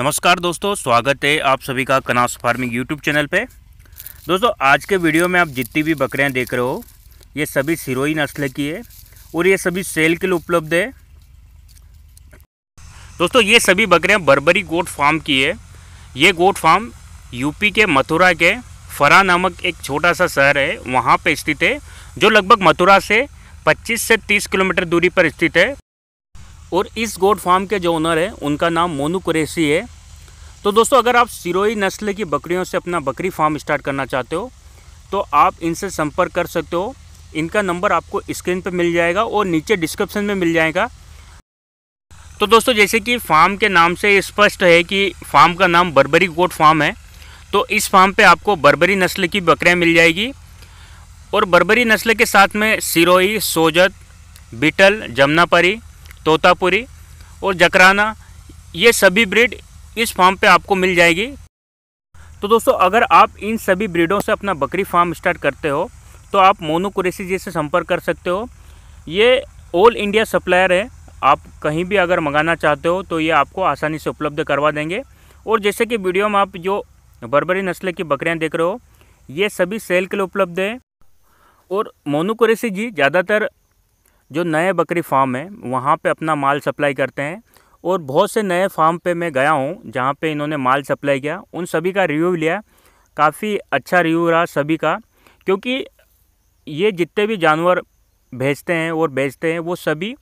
नमस्कार दोस्तों स्वागत है आप सभी का कनास फार्मिंग यूट्यूब चैनल पे दोस्तों आज के वीडियो में आप जितनी भी बकरियां देख रहे हो ये सभी सिरोई नस्ल की है और ये सभी सेल के लिए उपलब्ध है दोस्तों ये सभी बकरियां बरबरी गोट फार्म की है ये गोट फार्म यूपी के मथुरा के फरा नामक एक छोटा सा शहर है वहाँ पर स्थित है जो लगभग मथुरा से पच्चीस से तीस किलोमीटर दूरी पर स्थित है और इस गोट फार्म के जो ओनर है उनका नाम मोनू कुरेशी है तो दोस्तों अगर आप सिरोई नस्ल की बकरियों से अपना बकरी फार्म स्टार्ट करना चाहते हो तो आप इनसे संपर्क कर सकते हो इनका नंबर आपको स्क्रीन पर मिल जाएगा और नीचे डिस्क्रिप्शन में मिल जाएगा तो दोस्तों जैसे कि फार्म के नाम से स्पष्ट है कि फार्म का नाम बर्बरी गोट फार्म है तो इस फार्म पे आपको बर्बरी नस्ल की बकरियाँ मिल जाएगी और बर्बरी नस्ल के साथ में सिरोई सोजत बिटल जमुनापरी तोतापुरी और जकराना ये सभी ब्रीड इस फार्म पे आपको मिल जाएगी तो दोस्तों अगर आप इन सभी ब्रीडों से अपना बकरी फार्म स्टार्ट करते हो तो आप मोनोकुरेसी जी से संपर्क कर सकते हो ये ऑल इंडिया सप्लायर है आप कहीं भी अगर मंगाना चाहते हो तो ये आपको आसानी से उपलब्ध करवा देंगे और जैसे कि वीडियो में आप जो बर्बरी नस्ल की बकरियाँ देख रहे हो ये सभी सेल के लिए उपलब्ध है और मोनोकुरेसी जी ज़्यादातर जो नए बकरी फार्म है वहाँ पे अपना माल सप्लाई करते हैं और बहुत से नए फार्म पे मैं गया हूँ जहाँ पे इन्होंने माल सप्लाई किया उन सभी का रिव्यू लिया काफ़ी अच्छा रिव्यू रहा सभी का क्योंकि ये जितने भी जानवर भेजते हैं और बेचते हैं वो सभी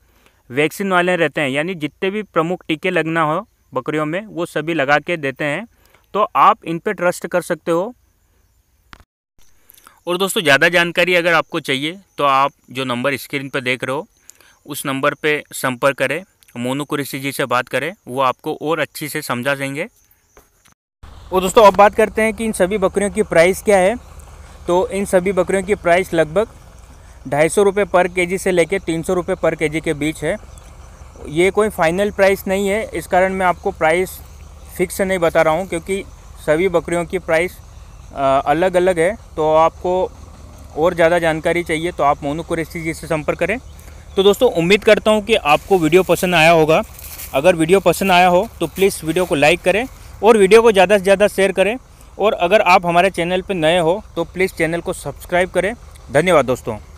वैक्सीन वाले रहते हैं यानी जितने भी प्रमुख टीके लगना हो बकरियों में वो सभी लगा के देते हैं तो आप इन पर ट्रस्ट कर सकते हो और दोस्तों ज़्यादा जानकारी अगर आपको चाहिए तो आप जो नंबर स्क्रीन पर देख रहे हो उस नंबर पर संपर्क करें मोनू कुरेशी जी से बात करें वो आपको और अच्छी से समझा देंगे और दोस्तों अब बात करते हैं कि इन सभी बकरियों की प्राइस क्या है तो इन सभी बकरियों की प्राइस लगभग ढाई सौ रुपये पर केजी से लेकर तीन सौ रुपये पर केजी के बीच है ये कोई फाइनल प्राइस नहीं है इस कारण मैं आपको प्राइस फिक्स नहीं बता रहा हूँ क्योंकि सभी बकरियों की प्राइस अलग अलग है तो आपको और ज़्यादा जानकारी चाहिए तो आप मोनू कुरेशी जी से संपर्क करें तो दोस्तों उम्मीद करता हूँ कि आपको वीडियो पसंद आया होगा अगर वीडियो पसंद आया हो तो प्लीज़ वीडियो को लाइक करें और वीडियो को ज़्यादा से ज़्यादा शेयर करें और अगर आप हमारे चैनल पर नए हो तो प्लीज़ चैनल को सब्सक्राइब करें धन्यवाद दोस्तों